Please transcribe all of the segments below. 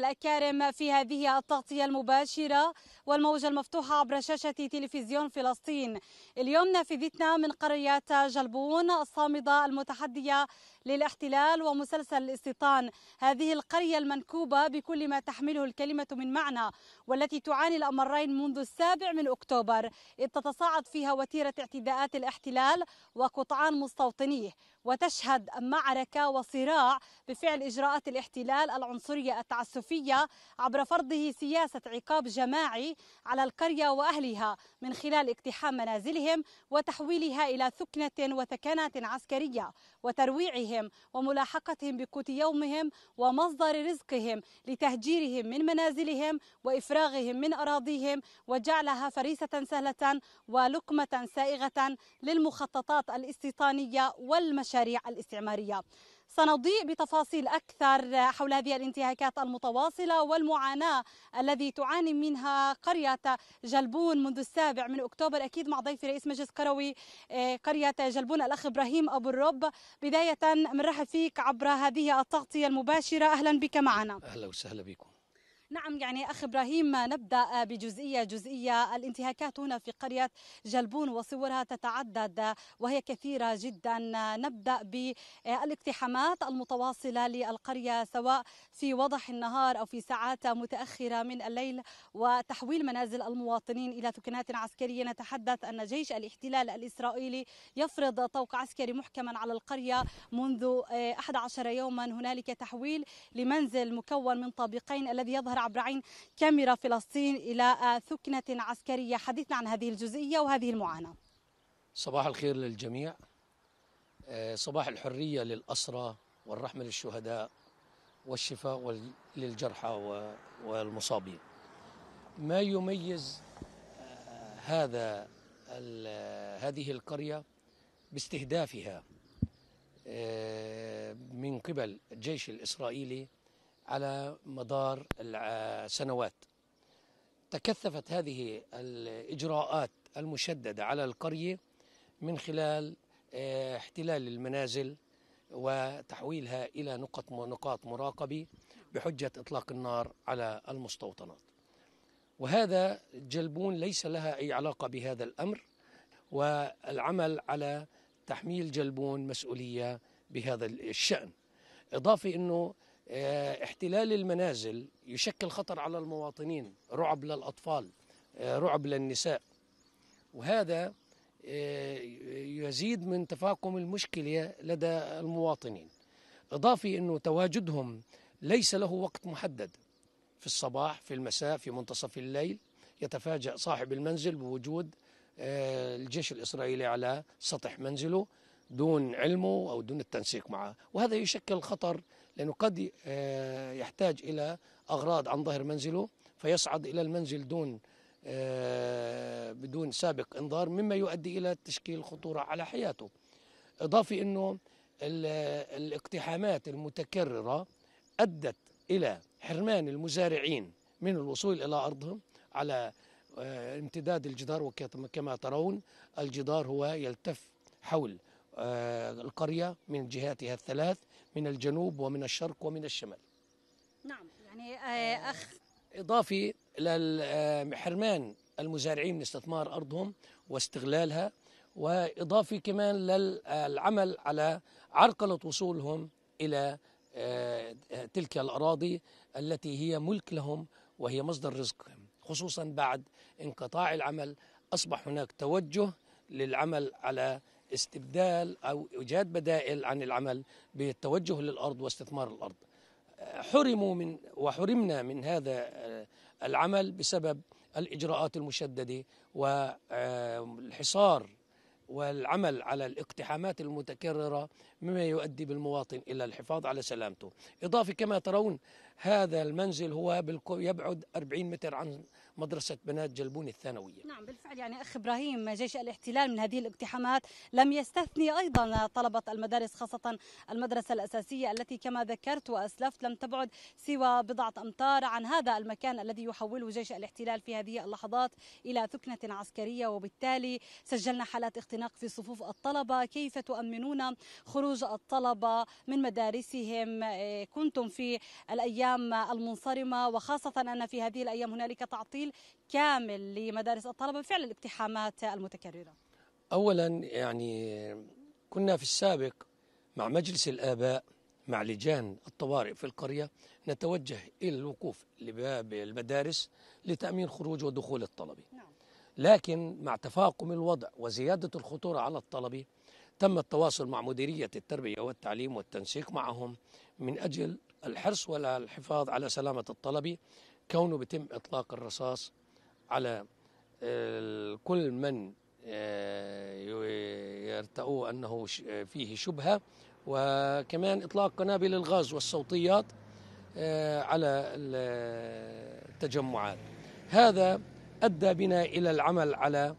الأكارم في هذه التغطية المباشرة والموجة المفتوحة عبر شاشة تلفزيون فلسطين اليوم نافذتنا من قرية جلبون الصامدة المتحدية للاحتلال ومسلسل الاستيطان هذه القرية المنكوبة بكل ما تحمله الكلمة من معنى والتي تعاني الأمرين منذ السابع من أكتوبر إذ تتصاعد فيها وتيرة اعتداءات الاحتلال وقطعان مستوطنيه وتشهد معركة وصراع بفعل إجراءات الاحتلال العنصرية التعسفية عبر فرضه سياسة عقاب جماعي على القرية وأهلها من خلال اقتحام منازلهم وتحويلها إلى ثكنة وثكنات عسكرية وترويعهم أموالهم وملاحقتهم بقوت يومهم ومصدر رزقهم لتهجيرهم من منازلهم وإفراغهم من أراضيهم وجعلها فريسة سهلة ولقمة سائغة للمخططات الاستيطانية والمشاريع الاستعمارية سنضيء بتفاصيل أكثر حول هذه الانتهاكات المتواصلة والمعاناة الذي تعاني منها قرية جلبون منذ السابع من أكتوبر أكيد مع ضيفي رئيس مجلس قروي آه، قرية جلبون الأخ إبراهيم أبو الرب بداية من فيك عبر هذه التغطية المباشرة أهلا بك معنا أهلا وسهلا بكم نعم يعني أخ إبراهيم نبدأ بجزئية جزئية الانتهاكات هنا في قرية جلبون وصورها تتعدد وهي كثيرة جدا نبدأ بالاقتحامات المتواصلة للقرية سواء في وضح النهار أو في ساعات متأخرة من الليل وتحويل منازل المواطنين إلى ثكنات عسكرية نتحدث أن جيش الاحتلال الإسرائيلي يفرض طوق عسكري محكما على القرية منذ 11 يوما هنالك تحويل لمنزل مكون من طابقين الذي يظهر الظهر عبر عين كاميرا فلسطين إلى آه، ثكنة عسكرية حديثنا عن هذه الجزئية وهذه المعاناة صباح الخير للجميع آه، صباح الحرية للأسرى والرحمة للشهداء والشفاء للجرحى والمصابين ما يميز آه، هذا هذه القرية باستهدافها من قبل الجيش الإسرائيلي على مدار السنوات تكثفت هذه الإجراءات المشددة على القرية من خلال آه، احتلال المنازل وتحويلها إلى نقط نقاط مراقبة بحجة إطلاق النار على المستوطنات وهذا جلبون ليس لها أي علاقة بهذا الأمر والعمل على تحميل جلبون مسؤولية بهذا الشأن إضافة أنه آه، احتلال المنازل يشكل خطر على المواطنين رعب للأطفال آه، رعب للنساء وهذا آه، يزيد من تفاقم المشكلة لدى المواطنين إضافي أنه تواجدهم ليس له وقت محدد في الصباح في المساء في منتصف الليل يتفاجأ صاحب المنزل بوجود الجيش الإسرائيلي على سطح منزله دون علمه أو دون التنسيق معه وهذا يشكل خطر لأنه قد آه، يحتاج إلى أغراض عن ظهر منزله فيصعد إلى المنزل دون آه، بدون سابق انذار مما يؤدي إلى تشكيل خطورة على حياته إضافة أنه الاقتحامات المتكررة أدت إلى حرمان المزارعين من الوصول إلى أرضهم على آه، امتداد الجدار وكما ترون الجدار هو يلتف حول القرية من جهاتها الثلاث من الجنوب ومن الشرق ومن الشمال نعم يعني آه، آه، أخ إضافي للحرمان آه، المزارعين من استثمار أرضهم واستغلالها وإضافي كمان للعمل على عرقلة وصولهم إلى تلك الأراضي التي هي ملك لهم وهي مصدر رزقهم خصوصا بعد انقطاع العمل أصبح هناك توجه للعمل على استبدال أو إيجاد بدائل عن العمل بالتوجه للأرض واستثمار الأرض حرموا من وحرمنا من هذا آه، العمل بسبب الإجراءات المشددة والحصار آه، والعمل على الاقتحامات المتكررة مما يؤدي بالمواطن إلى الحفاظ على سلامته إضافة كما ترون هذا المنزل هو يبعد 40 متر عن مدرسة بنات جلبون الثانوية نعم بالفعل يعني أخ إبراهيم جيش الاحتلال من هذه الاقتحامات لم يستثني أيضا طلبة المدارس خاصة المدرسة الأساسية التي كما ذكرت وأسلفت لم تبعد سوى بضعة أمتار عن هذا المكان الذي يحوله جيش الاحتلال في هذه اللحظات إلى ثكنة عسكرية وبالتالي سجلنا حالات اختناق في صفوف الطلبة كيف تؤمنون خروج خروج الطلبة من مدارسهم آه، كنتم في الأيام المنصرمة وخاصة أن في هذه الأيام هنالك تعطيل كامل لمدارس الطلبة بفعل الاقتحامات المتكررة أولا يعني كنا في السابق مع مجلس الآباء مع لجان الطوارئ في القرية نتوجه إلى الوقوف لباب المدارس لتأمين خروج ودخول الطلبة نعم. لكن مع تفاقم الوضع وزيادة الخطورة على الطلبة تم التواصل مع مديرية التربية والتعليم والتنسيق معهم من أجل الحرص والحفاظ على سلامة الطلبة كونه بتم إطلاق الرصاص على آه، كل من آه، يرتأوه أنه فيه شبهة وكمان إطلاق قنابل الغاز والصوتيات آه، على التجمعات هذا أدى بنا إلى العمل على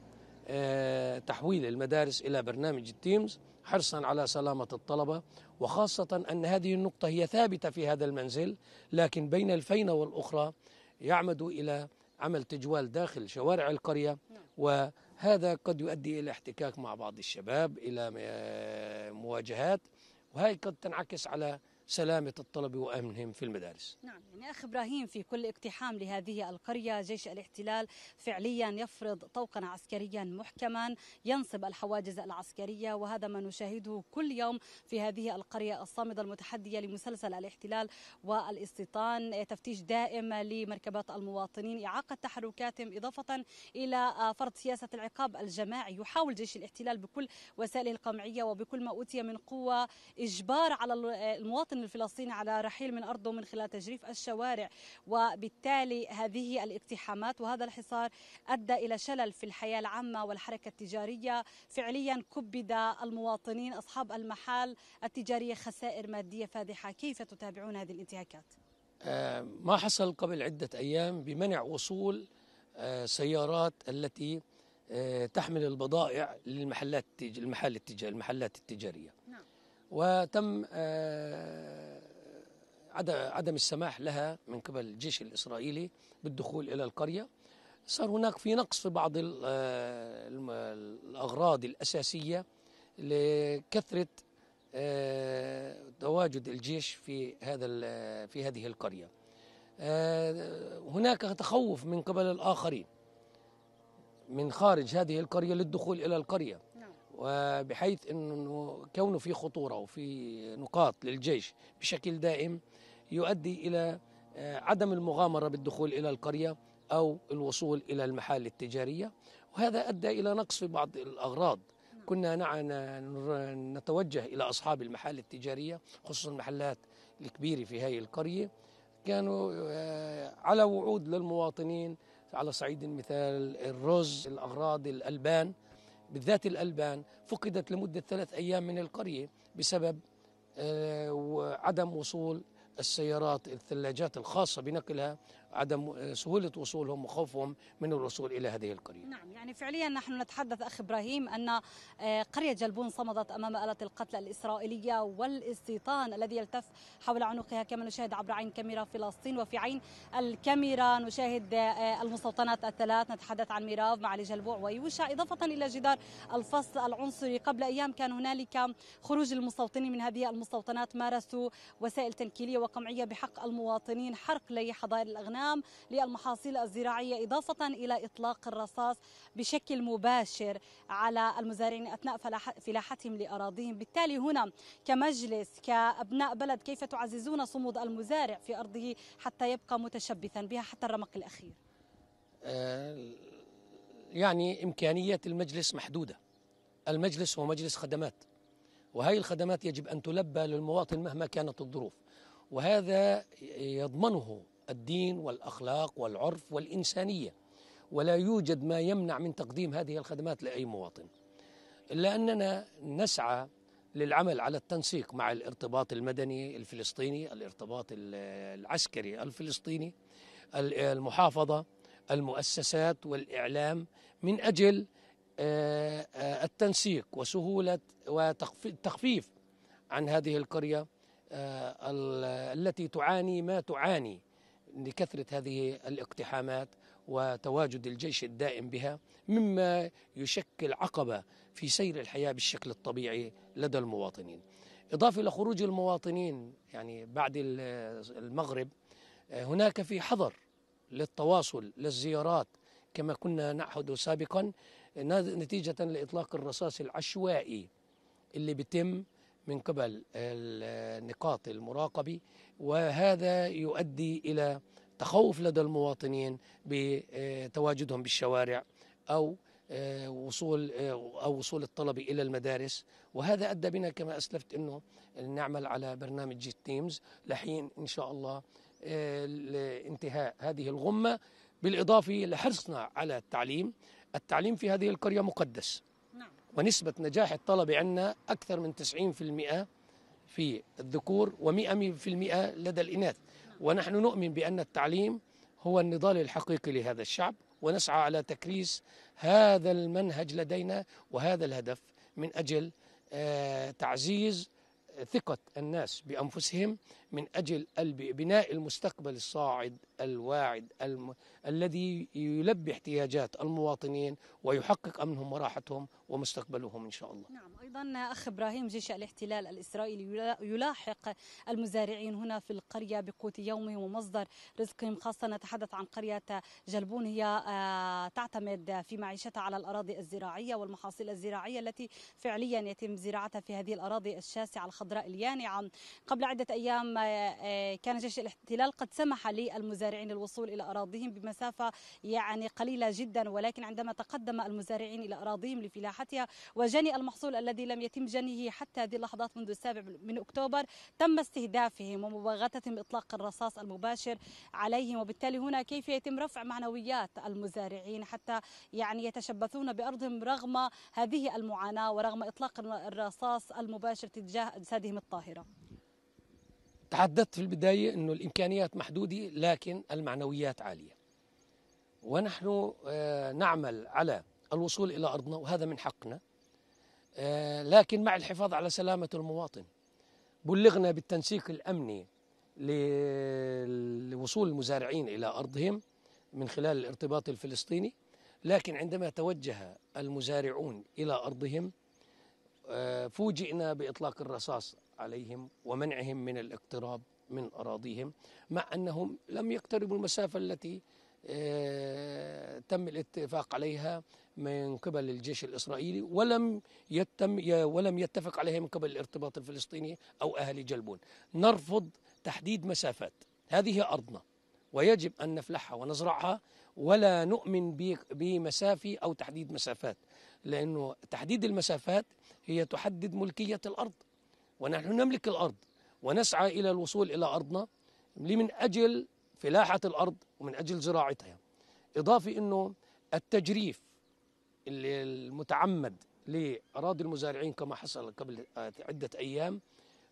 آه، تحويل المدارس إلى برنامج التيمز حرصا على سلامة الطلبة وخاصة أن هذه النقطة هي ثابتة في هذا المنزل لكن بين الفينة والأخرى يعمد إلى عمل تجوال داخل شوارع القرية وهذا قد يؤدي إلى احتكاك مع بعض الشباب إلى مواجهات وهي قد تنعكس على سلامة الطلبة وأمنهم في المدارس نعم يعني أخ إبراهيم في كل اقتحام لهذه القرية جيش الاحتلال فعليا يفرض طوقا عسكريا محكما ينصب الحواجز العسكرية وهذا ما نشاهده كل يوم في هذه القرية الصامدة المتحدية لمسلسل الاحتلال والاستيطان تفتيش دائم لمركبات المواطنين إعاقة تحركاتهم إضافة إلى فرض سياسة العقاب الجماعي يحاول جيش الاحتلال بكل وسائله القمعية وبكل ما أوتي من قوة إجبار على المواطن المواطن الفلسطيني على رحيل من أرضه من خلال تجريف الشوارع وبالتالي هذه الاقتحامات وهذا الحصار أدى إلى شلل في الحياة العامة والحركة التجارية فعليا كبد المواطنين أصحاب المحال التجارية خسائر مادية فادحة كيف تتابعون هذه الانتهاكات؟ آه، ما حصل قبل عدة أيام بمنع وصول آه، سيارات التي آه، تحمل البضائع للمحلات المحل التجاري المحلات التجارية وتم آه، عدم السماح لها من قبل الجيش الإسرائيلي بالدخول إلى القرية صار هناك في نقص في بعض آه، الأغراض الأساسية لكثرة آه، تواجد الجيش في هذا في هذه القرية هناك تخوف من قبل الآخرين من خارج هذه القرية للدخول إلى القرية وبحيث انه كونه في خطوره وفي نقاط للجيش بشكل دائم يؤدي الى آه، عدم المغامره بالدخول الى القريه او الوصول الى المحال التجاريه وهذا ادى الى نقص في بعض الاغراض كنا نتوجه الى اصحاب المحال التجاريه خصوصا المحلات الكبيره في هذه القريه كانوا آه، على وعود للمواطنين على صعيد المثال الرز الاغراض الالبان بالذات الألبان فقدت لمدة ثلاث أيام من القرية بسبب آه، عدم وصول السيارات الثلاجات الخاصة بنقلها عدم آه، سهولة وصولهم وخوفهم من الوصول إلى هذه القرية نعم يعني فعليا نحن نتحدث أخ إبراهيم أن آه، قرية جلبون صمدت أمام آلة القتل الإسرائيلية والاستيطان الذي يلتف حول عنقها كما نشاهد عبر عين كاميرا فلسطين وفي عين الكاميرا نشاهد آه، المستوطنات الثلاث نتحدث عن ميراف مع جلبوع ويوشع إضافة إلى جدار الفصل العنصري قبل أيام كان هنالك خروج المستوطنين من هذه المستوطنات مارسوا وسائل تنكيلية وقمعية بحق المواطنين حرق لحظائر الأغنام العام للمحاصيل الزراعية إضافة إلى إطلاق الرصاص بشكل مباشر على المزارعين أثناء فلاحتهم لأراضيهم بالتالي هنا كمجلس كأبناء بلد كيف تعززون صمود المزارع في أرضه حتى يبقى متشبثا بها حتى الرمق الأخير آه، يعني إمكانية المجلس محدودة المجلس هو مجلس خدمات وهذه الخدمات يجب أن تلبى للمواطن مهما كانت الظروف وهذا يضمنه الدين والاخلاق والعرف والانسانيه ولا يوجد ما يمنع من تقديم هذه الخدمات لاي مواطن الا اننا نسعى للعمل على التنسيق مع الارتباط المدني الفلسطيني الارتباط العسكري الفلسطيني المحافظه المؤسسات والاعلام من اجل آه، آه، التنسيق وسهوله وتخفيف عن هذه القريه آه، التي تعاني ما تعاني لكثرة هذه الاقتحامات وتواجد الجيش الدائم بها مما يشكل عقبة في سير الحياة بالشكل الطبيعي لدى المواطنين إضافة إلى خروج المواطنين يعني بعد المغرب هناك في حظر للتواصل للزيارات كما كنا نعهد سابقا نتيجة لإطلاق الرصاص العشوائي اللي بيتم من قبل النقاط المراقبة وهذا يؤدي إلى تخوف لدى المواطنين بتواجدهم بالشوارع أو آه، وصول آه، او وصول الطلبه الى المدارس وهذا ادى بنا كما اسلفت انه نعمل على برنامج جيت تيمز لحين ان شاء الله آه، انتهاء هذه الغمه بالاضافه لحرصنا على التعليم التعليم في هذه القريه مقدس ونسبة نجاح الطلبة عندنا أكثر من 90% في الذكور و100% لدى الإناث ونحن نؤمن بأن التعليم هو النضال الحقيقي لهذا الشعب ونسعى على تكريس هذا المنهج لدينا وهذا الهدف من أجل آه، تعزيز آه، ثقة الناس بأنفسهم من أجل بناء المستقبل الصاعد الواعد الم... الذي يلبي احتياجات المواطنين ويحقق أمنهم وراحتهم ومستقبلهم إن شاء الله نعم أيضا أخ إبراهيم جيش الاحتلال الإسرائيلي يلاحق المزارعين هنا في القرية بقوت يومهم ومصدر رزقهم خاصة نتحدث عن قرية جلبون هي آه، تعتمد في معيشتها على الأراضي الزراعية والمحاصيل الزراعية التي فعليا يتم زراعتها في هذه الأراضي الشاسعة الخضراء اليانعة قبل عدة أيام آه، آه، كان جيش الاحتلال قد سمح للمزارعين الوصول إلى أراضيهم بمسافة يعني قليلة جدا ولكن عندما تقدم المزارعين إلى أراضيهم لفلاحتها وجني المحصول الذي لم يتم جنيه حتى هذه اللحظات منذ السابع من أكتوبر تم استهدافهم ومباغتتهم إطلاق الرصاص المباشر عليهم وبالتالي هنا كيف يتم رفع معنويات المزارعين حتى يعني يتشبثون بأرضهم رغم هذه المعاناة ورغم إطلاق الرصاص المباشر تجاه أجسادهم الطاهرة تحدثت في البداية أنه الإمكانيات محدودة لكن المعنويات عالية ونحن آه، نعمل على الوصول إلى أرضنا وهذا من حقنا آه، لكن مع الحفاظ على سلامة المواطن بلغنا بالتنسيق الأمني لوصول المزارعين إلى أرضهم من خلال الارتباط الفلسطيني لكن عندما توجه المزارعون إلى أرضهم آه، فوجئنا بإطلاق الرصاص عليهم ومنعهم من الاقتراب من أراضيهم مع أنهم لم يقتربوا المسافة التي آه، تم الاتفاق عليها من قبل الجيش الإسرائيلي ولم يتم ولم يتفق عليها من قبل الارتباط الفلسطيني أو أهالي جلبون نرفض تحديد مسافات هذه أرضنا ويجب أن نفلحها ونزرعها ولا نؤمن بمسافي أو تحديد مسافات لأنه تحديد المسافات هي تحدد ملكية الأرض ونحن نملك الأرض ونسعى إلى الوصول إلى أرضنا من أجل فلاحة الأرض ومن أجل زراعتها إضافة أنه التجريف المتعمد لأراضي المزارعين كما حصل قبل عدة أيام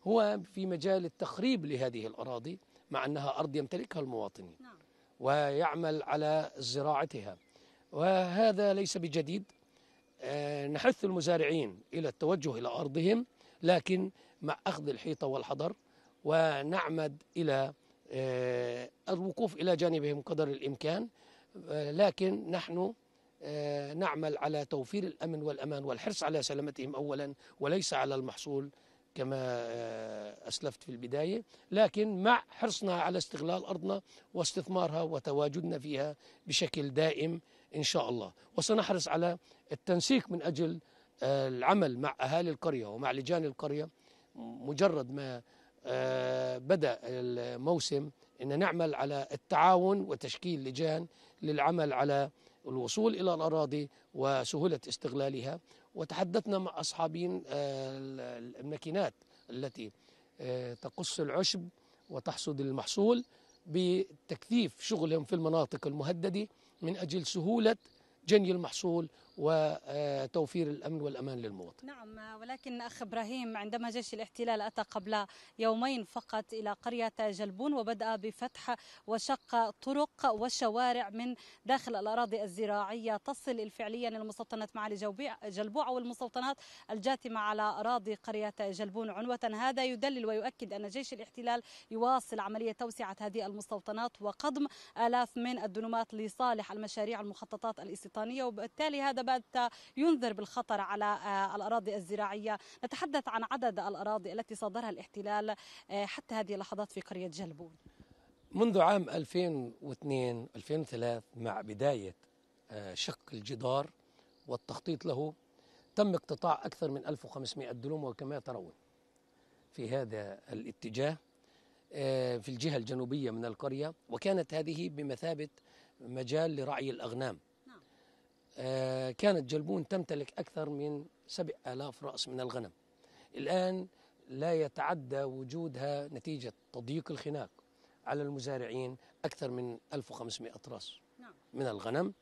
هو في مجال التخريب لهذه الأراضي مع أنها أرض يمتلكها المواطنين نعم. ويعمل على زراعتها وهذا ليس بجديد آه، نحث المزارعين إلى التوجه إلى أرضهم لكن مع أخذ الحيطة والحضر ونعمد إلى آه، الوقوف إلى جانبهم قدر الإمكان آه، لكن نحن آه، نعمل على توفير الأمن والأمان والحرص على سلامتهم أولا وليس على المحصول كما أسلفت في البداية لكن مع حرصنا على استغلال أرضنا واستثمارها وتواجدنا فيها بشكل دائم إن شاء الله وسنحرص على التنسيق من أجل العمل مع أهالي القرية ومع لجان القرية مجرد ما آه، بدأ الموسم أن نعمل على التعاون وتشكيل لجان للعمل على الوصول إلى الأراضي وسهولة استغلالها وتحدثنا مع أصحابين آه، الماكينات التي آه، تقص العشب وتحصد المحصول بتكثيف شغلهم في المناطق المهددة من أجل سهولة جني المحصول وتوفير الأمن والأمان للمواطن نعم ولكن أخ إبراهيم عندما جيش الاحتلال أتى قبل يومين فقط إلى قرية جلبون وبدأ بفتح وشق طرق وشوارع من داخل الأراضي الزراعية تصل فعليا المستوطنات معالي جلبوع أو المستوطنات الجاثمة على أراضي قرية جلبون عنوة هذا يدلل ويؤكد أن جيش الاحتلال يواصل عملية توسعة هذه المستوطنات وقضم آلاف من الدنومات لصالح المشاريع المخططات الاستيطانية وبالتالي هذا بات ينذر بالخطر على آه، الأراضي الزراعية نتحدث عن عدد الأراضي التي صادرها الاحتلال آه، حتى هذه اللحظات في قرية جلبون منذ عام 2002 2003 مع بداية آه، شق الجدار والتخطيط له تم اقتطاع أكثر من 1500 دلوم وكما ترون في هذا الاتجاه في الجهة الجنوبية من القرية وكانت هذه بمثابة مجال لرعي الأغنام آه، كانت جلبون تمتلك أكثر من 7000 رأس من الغنم الآن لا يتعدى وجودها نتيجة تضييق الخناق على المزارعين أكثر من 1500 رأس نعم. من الغنم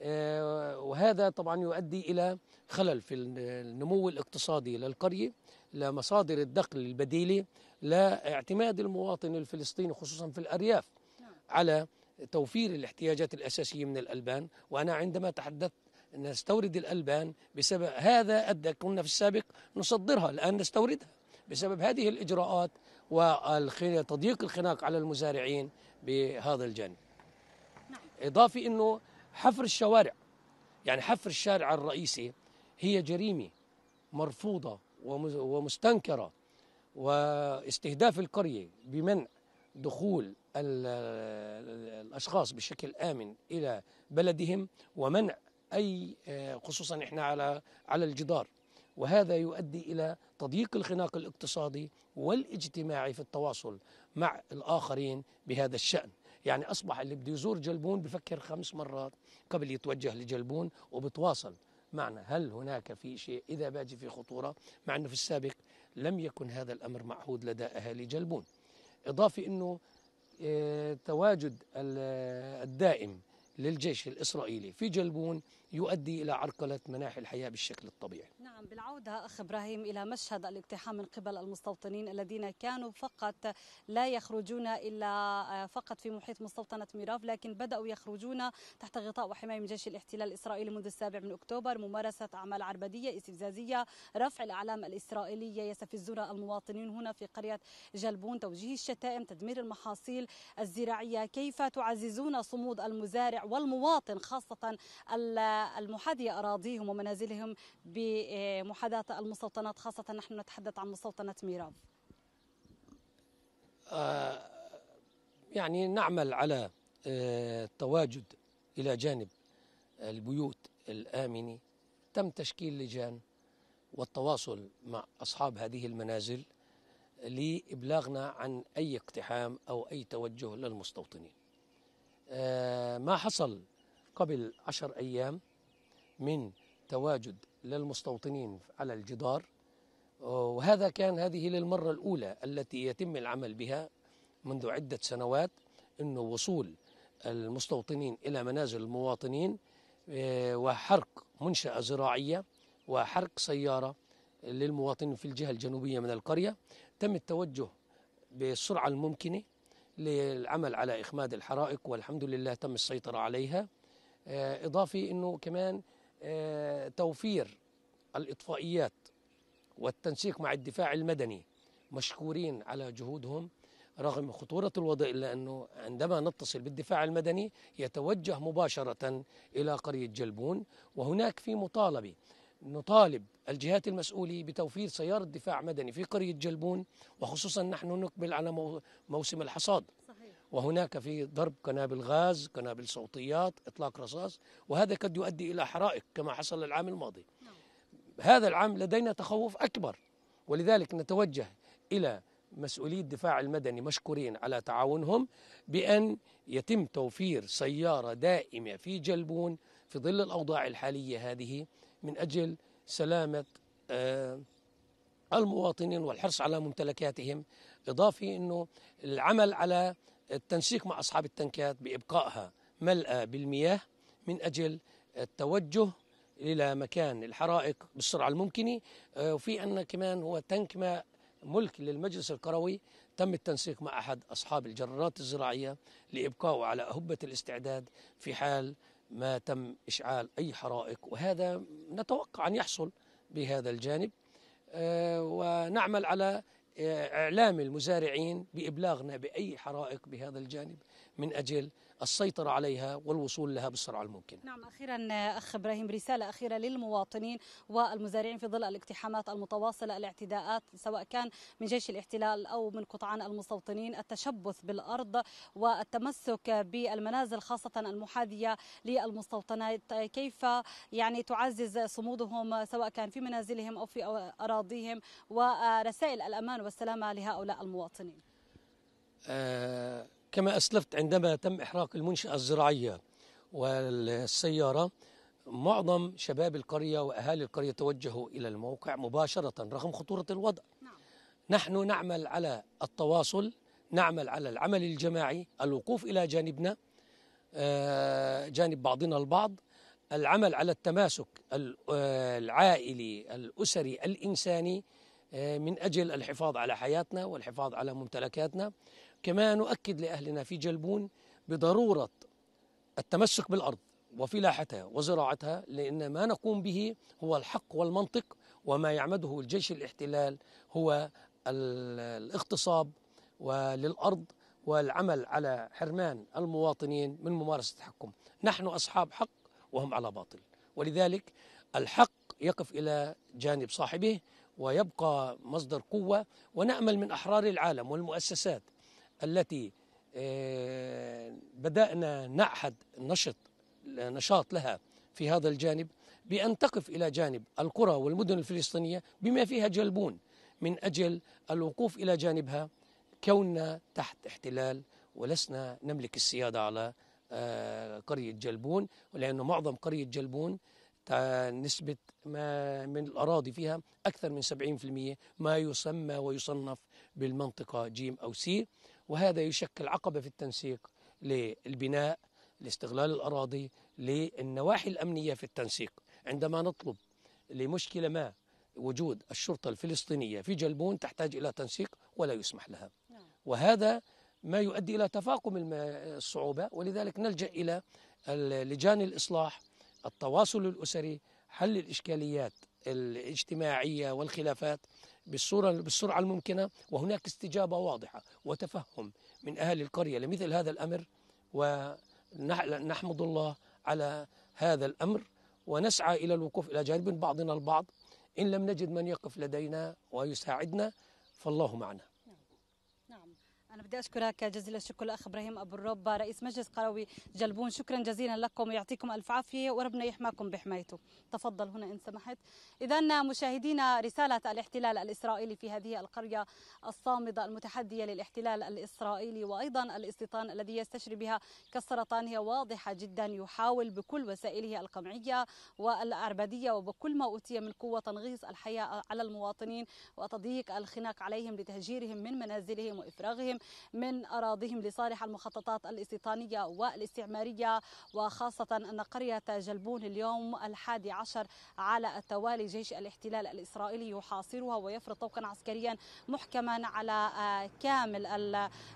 آه، وهذا طبعا يؤدي إلى خلل في النمو الاقتصادي للقرية لمصادر الدخل البديلة لاعتماد المواطن الفلسطيني خصوصا في الأرياف نعم. على توفير الاحتياجات الأساسية من الألبان وأنا عندما تحدثت نستورد الألبان بسبب هذا أدى كنا في السابق نصدرها الآن نستوردها بسبب هذه الإجراءات وتضييق الخناق على المزارعين بهذا الجانب إضافي أنه حفر الشوارع يعني حفر الشارع الرئيسي هي جريمة مرفوضة ومستنكرة واستهداف القرية بمنع دخول الأشخاص بشكل آمن إلى بلدهم ومنع أي آه، خصوصا إحنا على على الجدار وهذا يؤدي إلى تضييق الخناق الاقتصادي والاجتماعي في التواصل مع الآخرين بهذا الشأن يعني أصبح اللي بده يزور جلبون بفكر خمس مرات قبل يتوجه لجلبون وبتواصل معنا هل هناك في شيء إذا باجي في خطورة مع أنه في السابق لم يكن هذا الأمر معهود لدى أهالي جلبون إضافة أنه آه، تواجد الدائم للجيش الإسرائيلي في جلبون يؤدي إلى عرقلة مناحي الحياة بالشكل الطبيعي نعم بالعودة أخ إبراهيم إلى مشهد الاقتحام من قبل المستوطنين الذين كانوا فقط لا يخرجون إلا آه، فقط في محيط مستوطنة ميراف لكن بدأوا يخرجون تحت غطاء وحماية من جيش الاحتلال الإسرائيلي منذ السابع من أكتوبر ممارسة أعمال عربدية استفزازية رفع الأعلام الإسرائيلية يستفزون المواطنين هنا في قرية جلبون توجيه الشتائم تدمير المحاصيل الزراعية كيف تعززون صمود المزارع والمواطن خاصة المحاذية أراضيهم ومنازلهم بمحاذاة المستوطنات خاصة نحن نتحدث عن مستوطنة ميراف آه، يعني نعمل على آه، التواجد إلى جانب البيوت الآمنة تم تشكيل لجان والتواصل مع أصحاب هذه المنازل لإبلاغنا عن أي اقتحام أو أي توجه للمستوطنين آه، ما حصل قبل عشر أيام من تواجد للمستوطنين على الجدار وهذا كان هذه للمرة الأولى التي يتم العمل بها منذ عدة سنوات أنه وصول المستوطنين إلى منازل المواطنين وحرق منشأة زراعية وحرق سيارة للمواطنين في الجهة الجنوبية من القرية تم التوجه بالسرعة الممكنة للعمل على إخماد الحرائق والحمد لله تم السيطرة عليها إضافي أنه كمان آه، توفير الإطفائيات والتنسيق مع الدفاع المدني مشكورين على جهودهم رغم خطورة الوضع إلا أنه عندما نتصل بالدفاع المدني يتوجه مباشرة إلى قرية جلبون وهناك في مطالبة نطالب الجهات المسؤولة بتوفير سيارة دفاع مدني في قرية جلبون وخصوصا نحن نقبل على موسم الحصاد وهناك في ضرب قنابل غاز قنابل صوتيات إطلاق رصاص وهذا قد يؤدي إلى حرائق كما حصل العام الماضي نعم. هذا العام لدينا تخوف أكبر ولذلك نتوجه إلى مسؤولي الدفاع المدني مشكورين على تعاونهم بأن يتم توفير سيارة دائمة في جلبون في ظل الأوضاع الحالية هذه من أجل سلامة آه، المواطنين والحرص على ممتلكاتهم إضافة أنه العمل على التنسيق مع أصحاب التنكات بإبقائها ملأة بالمياه من أجل التوجه إلى مكان الحرائق بالسرعة الممكنة آه، وفي أن كمان هو تنك ماء ملك للمجلس القروي تم التنسيق مع أحد أصحاب الجرارات الزراعية لإبقائه على أهبة الاستعداد في حال ما تم إشعال أي حرائق وهذا نتوقع أن يحصل بهذا الجانب آه، ونعمل على إعلام المزارعين بإبلاغنا بأي حرائق بهذا الجانب من أجل السيطرة عليها والوصول لها بالسرعة الممكنة نعم أخيرا أخ إبراهيم رسالة أخيرة للمواطنين والمزارعين في ظل الاقتحامات المتواصلة الاعتداءات سواء كان من جيش الاحتلال أو من قطعان المستوطنين التشبث بالأرض والتمسك بالمنازل خاصة المحاذية للمستوطنات كيف يعني تعزز صمودهم سواء كان في منازلهم أو في أراضيهم ورسائل الأمان والسلامة لهؤلاء المواطنين آه كما أسلفت عندما تم إحراق المنشأة الزراعية والسيارة معظم شباب القرية وأهالي القرية توجهوا إلى الموقع مباشرة رغم خطورة الوضع نعم. نحن نعمل على التواصل نعمل على العمل الجماعي الوقوف إلى جانبنا آه، جانب بعضنا البعض العمل على التماسك آه، العائلي الأسري الإنساني آه، من أجل الحفاظ على حياتنا والحفاظ على ممتلكاتنا كما نؤكد لأهلنا في جلبون بضرورة التمسك بالأرض وفلاحتها وزراعتها لأن ما نقوم به هو الحق والمنطق وما يعمده الجيش الاحتلال هو الاغتصاب وللأرض والعمل على حرمان المواطنين من ممارسة حقهم نحن أصحاب حق وهم على باطل ولذلك الحق يقف إلى جانب صاحبه ويبقى مصدر قوة ونأمل من أحرار العالم والمؤسسات التي آه، بدأنا نعهد نشط نشاط لها في هذا الجانب بأن تقف إلى جانب القرى والمدن الفلسطينية بما فيها جلبون من أجل الوقوف إلى جانبها كوننا تحت احتلال ولسنا نملك السيادة على آه، قرية جلبون لأنه معظم قرية جلبون نسبة ما من الأراضي فيها أكثر من 70% ما يسمى ويصنف بالمنطقة جيم أو سي وهذا يشكل عقبة في التنسيق للبناء لاستغلال الأراضي للنواحي الأمنية في التنسيق عندما نطلب لمشكلة ما وجود الشرطة الفلسطينية في جلبون تحتاج إلى تنسيق ولا يسمح لها نعم. وهذا ما يؤدي إلى تفاقم الصعوبة ولذلك نلجأ إلى لجان الإصلاح التواصل الأسري حل الإشكاليات الاجتماعية والخلافات بالصورة بالسرعة الممكنة وهناك استجابة واضحة وتفهم من أهل القرية لمثل هذا الأمر ونحمد الله على هذا الأمر ونسعى إلى الوقوف إلى جانب بعضنا البعض إن لم نجد من يقف لدينا ويساعدنا فالله معنا أنا بدي أشكرك جزيل الشكر الأخ إبراهيم أبو الربا رئيس مجلس قروي جلبون شكرا جزيلا لكم ويعطيكم ألف عافية وربنا يحماكم بحمايته تفضل هنا إن سمحت إذا مشاهدينا رسالة الاحتلال الإسرائيلي في هذه القرية الصامدة المتحدية للاحتلال الإسرائيلي وأيضا الاستيطان الذي يستشري بها كالسرطان هي واضحة جدا يحاول بكل وسائله القمعية والأربدية وبكل ما أوتي من قوة تنغيص الحياة على المواطنين وتضييق الخناق عليهم لتهجيرهم من منازلهم وإفراغهم من أراضيهم لصالح المخططات الاستيطانية والاستعمارية وخاصة أن قرية جلبون اليوم الحادي عشر على التوالي جيش الاحتلال الإسرائيلي يحاصرها ويفرض طوقا عسكريا محكما على آه، كامل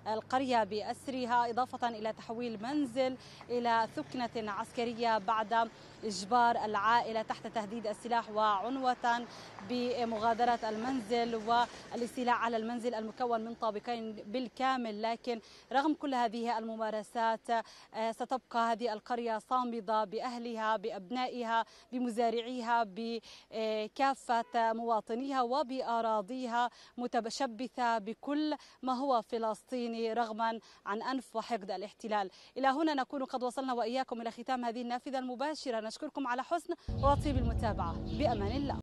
القرية بأسرها إضافة إلى تحويل منزل إلى ثكنة عسكرية بعد إجبار العائلة تحت تهديد السلاح وعنوة بمغادرة المنزل والاستيلاء على المنزل المكون من طابقين بالكامل لكن رغم كل هذه الممارسات آه، ستبقى هذه القرية صامدة بأهلها بأبنائها بمزارعيها بكافة مواطنيها وبأراضيها متشبثة بكل ما هو فلسطيني رغما عن أنف وحقد الاحتلال إلى هنا نكون قد وصلنا وإياكم إلى ختام هذه النافذة المباشرة نشكركم على حسن وطيب المتابعة بأمان الله